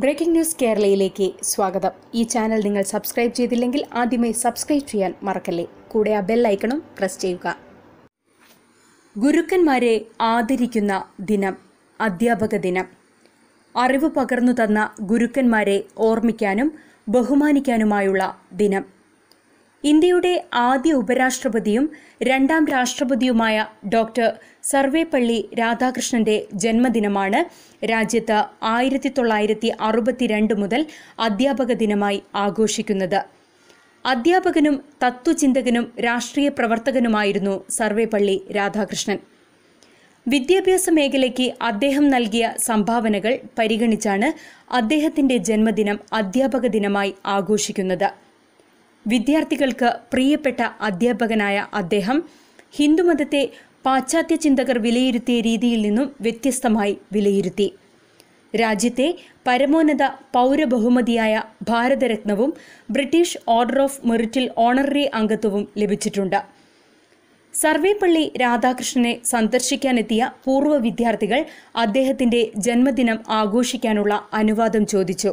breaking news കേരളയിലേക്ക് സ്വാഗതം ഈ channel നിങ്ങൾ സബ്സ്ക്രൈബ് ചെയ്തില്ലെങ്കിൽ ആദ്യമേ സബ്സ്ക്രൈബ് ചെയ്യാൻ മറക്കല്ലേ കൂടെ ആ ബെൽ ഐക്കണും പ്രസ് ചെയ്യുക ഗുരുക്കന്മാരെ ആദരിക്കുന്ന ദിനം അധ്യാപക ദിനം അറിവ് പകർന്നു തന്ന ഗുരുക്കന്മാരെ ഓർമ്മിക്കാനും ബഹുമാനിക്കാനുമായുള്ള ദിനം ഇന്ത്യയുടെ ആദ്യ ഉപരാഷ്ട്രപതിയും രണ്ടാം രാഷ്ട്രപതിയുമായ ഡോക്ടർ സർവേപ്പള്ളി രാധാകൃഷ്ണന്റെ ജന്മദിനമാണ് രാജ്യത്ത് ആയിരത്തി തൊള്ളായിരത്തി അറുപത്തിരണ്ട് മുതൽ അധ്യാപക ദിനമായി ആഘോഷിക്കുന്നത് അധ്യാപകനും തത്വചിന്തകനും രാഷ്ട്രീയ പ്രവർത്തകനുമായിരുന്നു സർവേപ്പള്ളി രാധാകൃഷ്ണൻ വിദ്യാഭ്യാസ മേഖലയ്ക്ക് അദ്ദേഹം നൽകിയ സംഭാവനകൾ പരിഗണിച്ചാണ് അദ്ദേഹത്തിന്റെ ജന്മദിനം അധ്യാപക ദിനമായി ആഘോഷിക്കുന്നത് വിദ്യാർത്ഥികൾക്ക് പ്രിയപ്പെട്ട അധ്യാപകനായ അദ്ദേഹം ഹിന്ദുമതത്തെ പാശ്ചാത്യ ചിന്തകർ വിലയിരുത്തിയ രീതിയിൽ നിന്നും വ്യത്യസ്തമായി വിലയിരുത്തി രാജ്യത്തെ പരമോന്നത പൗരബഹുമതിയായ ഭാരതരത്നവും ബ്രിട്ടീഷ് ഓർഡർ ഓഫ് മെറിറ്റിൽ ഓണററി അംഗത്വവും ലഭിച്ചിട്ടുണ്ട് സർവേപ്പള്ളി രാധാകൃഷ്ണനെ സന്ദർശിക്കാനെത്തിയ പൂർവ്വ വിദ്യാർത്ഥികൾ അദ്ദേഹത്തിൻ്റെ ജന്മദിനം ആഘോഷിക്കാനുള്ള അനുവാദം ചോദിച്ചു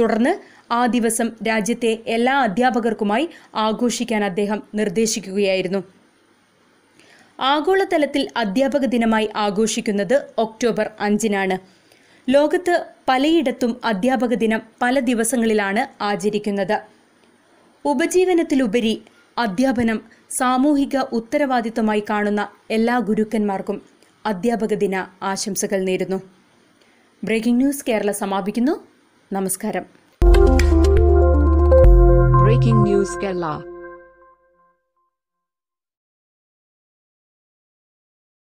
തുടർന്ന് ആ ദിവസം രാജ്യത്തെ എല്ലാ അധ്യാപകർക്കുമായി ആഘോഷിക്കാൻ അദ്ദേഹം നിർദ്ദേശിക്കുകയായിരുന്നു ആഗോളതലത്തിൽ അധ്യാപക ദിനമായി ആഘോഷിക്കുന്നത് ഒക്ടോബർ അഞ്ചിനാണ് ലോകത്ത് പലയിടത്തും അധ്യാപക ദിനം പല ദിവസങ്ങളിലാണ് ആചരിക്കുന്നത് ഉപജീവനത്തിലുപരി അധ്യാപനം സാമൂഹിക ഉത്തരവാദിത്വമായി കാണുന്ന എല്ലാ ഗുരുക്കന്മാർക്കും അധ്യാപക ദിന ആശംസകൾ നേരുന്നു ബ്രേക്കിംഗ് ന്യൂസ് കേരള സമാപിക്കുന്നു നമസ്കാരം ബ്രേക്കിംഗ് ന്യൂസ് കേരള